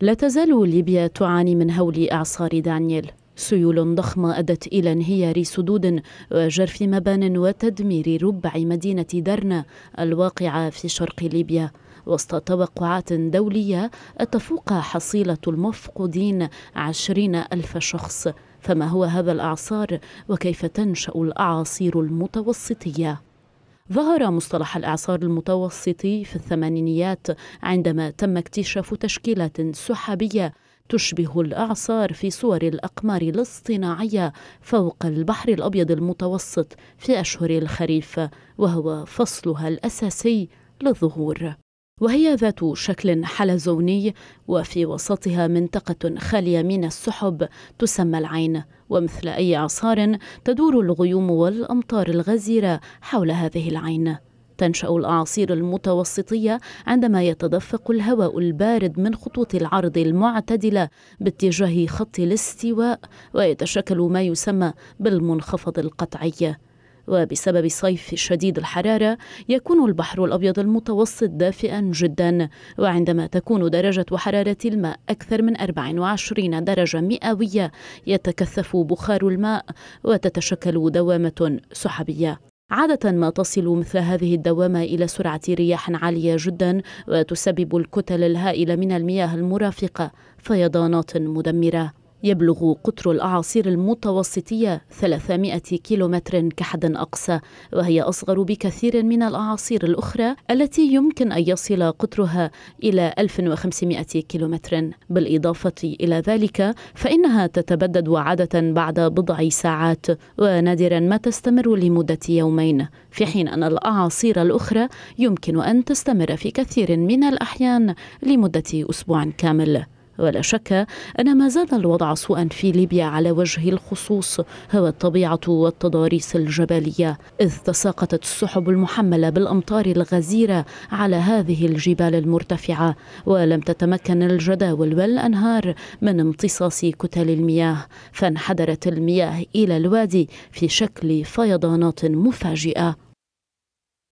لا تزال ليبيا تعاني من هول اعصار دانييل سيول ضخمة أدت إلى انهيار سدود وجرف مبان وتدمير ربع مدينة درنا الواقعة في شرق ليبيا وسط توقعات دولية تفوق حصيلة المفقودين عشرين ألف شخص فما هو هذا الأعصار وكيف تنشأ الأعاصير المتوسطية؟ ظهر مصطلح الإعصار المتوسطي في الثمانينيات عندما تم اكتشاف تشكيلات سحابية تشبه الأعصار في صور الأقمار الاصطناعية فوق البحر الأبيض المتوسط في أشهر الخريف وهو فصلها الأساسي للظهور وهي ذات شكل حلزوني وفي وسطها منطقة خالية من السحب تسمى العين ومثل أي عصار تدور الغيوم والأمطار الغزيرة حول هذه العين تنشأ الأعاصير المتوسطية عندما يتدفق الهواء البارد من خطوط العرض المعتدلة باتجاه خط الاستواء ويتشكل ما يسمى بالمنخفض القطعي وبسبب صيف شديد الحرارة يكون البحر الأبيض المتوسط دافئا جدا وعندما تكون درجة حرارة الماء أكثر من 24 درجة مئوية يتكثف بخار الماء وتتشكل دوامة سحابية عادة ما تصل مثل هذه الدوامة إلى سرعة رياح عالية جدا وتسبب الكتل الهائلة من المياه المرافقة فيضانات مدمرة يبلغ قطر الأعاصير المتوسطية 300 كيلومتر كحد أقصى وهي أصغر بكثير من الأعاصير الأخرى التي يمكن أن يصل قطرها إلى 1500 كيلومتر بالإضافة إلى ذلك فإنها تتبدد عادة بعد بضع ساعات ونادرا ما تستمر لمدة يومين في حين أن الأعاصير الأخرى يمكن أن تستمر في كثير من الأحيان لمدة أسبوع كامل ولا شك أن ما زال الوضع سوءا في ليبيا على وجه الخصوص هو الطبيعة والتضاريس الجبلية إذ تساقطت السحب المحملة بالأمطار الغزيرة على هذه الجبال المرتفعة ولم تتمكن الجداول والأنهار من امتصاص كتل المياه فانحدرت المياه إلى الوادي في شكل فيضانات مفاجئة